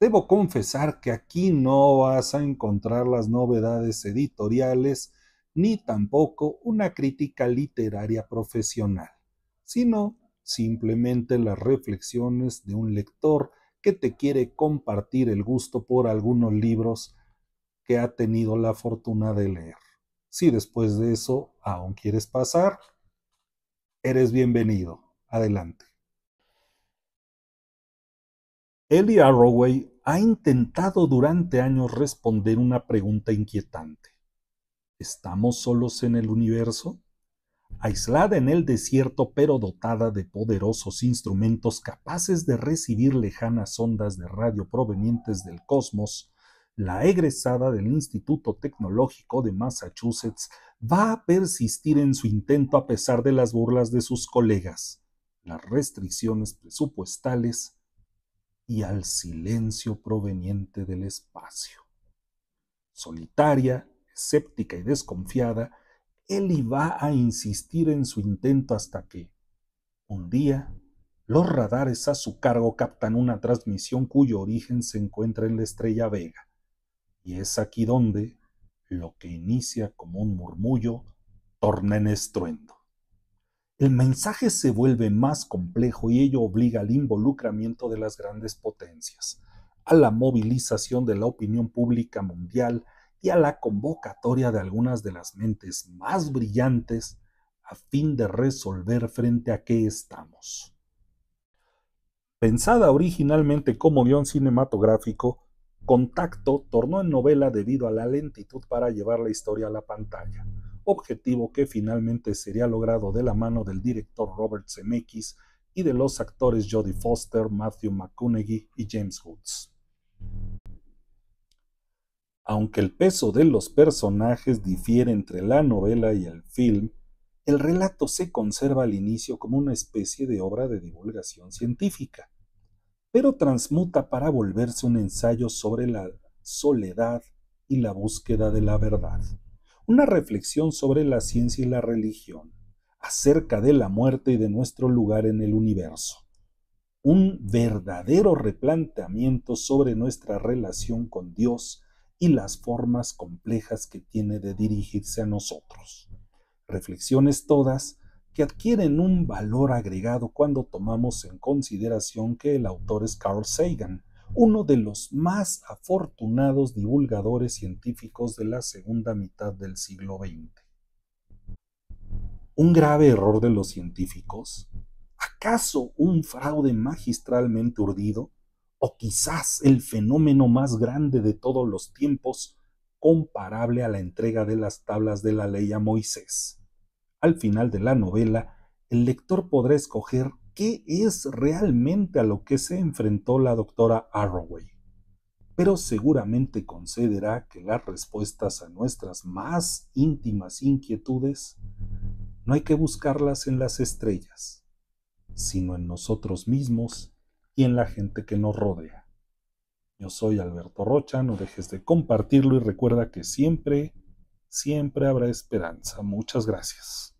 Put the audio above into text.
Debo confesar que aquí no vas a encontrar las novedades editoriales ni tampoco una crítica literaria profesional, sino simplemente las reflexiones de un lector que te quiere compartir el gusto por algunos libros que ha tenido la fortuna de leer. Si después de eso aún quieres pasar, eres bienvenido. Adelante. Ellie Arroway ha intentado durante años responder una pregunta inquietante. ¿Estamos solos en el universo? Aislada en el desierto pero dotada de poderosos instrumentos capaces de recibir lejanas ondas de radio provenientes del cosmos, la egresada del Instituto Tecnológico de Massachusetts va a persistir en su intento a pesar de las burlas de sus colegas, las restricciones presupuestales y al silencio proveniente del espacio. Solitaria, escéptica y desconfiada, Eli va a insistir en su intento hasta que, un día, los radares a su cargo captan una transmisión cuyo origen se encuentra en la estrella Vega. Y es aquí donde lo que inicia como un murmullo torna en estruendo el mensaje se vuelve más complejo y ello obliga al involucramiento de las grandes potencias, a la movilización de la opinión pública mundial y a la convocatoria de algunas de las mentes más brillantes a fin de resolver frente a qué estamos. Pensada originalmente como guión cinematográfico, Contacto tornó en novela debido a la lentitud para llevar la historia a la pantalla objetivo que finalmente sería logrado de la mano del director Robert Zemeckis y de los actores Jodie Foster, Matthew McConaughey y James Woods. Aunque el peso de los personajes difiere entre la novela y el film, el relato se conserva al inicio como una especie de obra de divulgación científica, pero transmuta para volverse un ensayo sobre la soledad y la búsqueda de la verdad una reflexión sobre la ciencia y la religión, acerca de la muerte y de nuestro lugar en el universo, un verdadero replanteamiento sobre nuestra relación con Dios y las formas complejas que tiene de dirigirse a nosotros. Reflexiones todas que adquieren un valor agregado cuando tomamos en consideración que el autor es Carl Sagan, uno de los más afortunados divulgadores científicos de la segunda mitad del siglo XX. ¿Un grave error de los científicos? ¿Acaso un fraude magistralmente urdido? ¿O quizás el fenómeno más grande de todos los tiempos comparable a la entrega de las tablas de la ley a Moisés? Al final de la novela, el lector podrá escoger qué es realmente a lo que se enfrentó la doctora Arroway. Pero seguramente concederá que las respuestas a nuestras más íntimas inquietudes no hay que buscarlas en las estrellas, sino en nosotros mismos y en la gente que nos rodea. Yo soy Alberto Rocha, no dejes de compartirlo y recuerda que siempre, siempre habrá esperanza. Muchas gracias.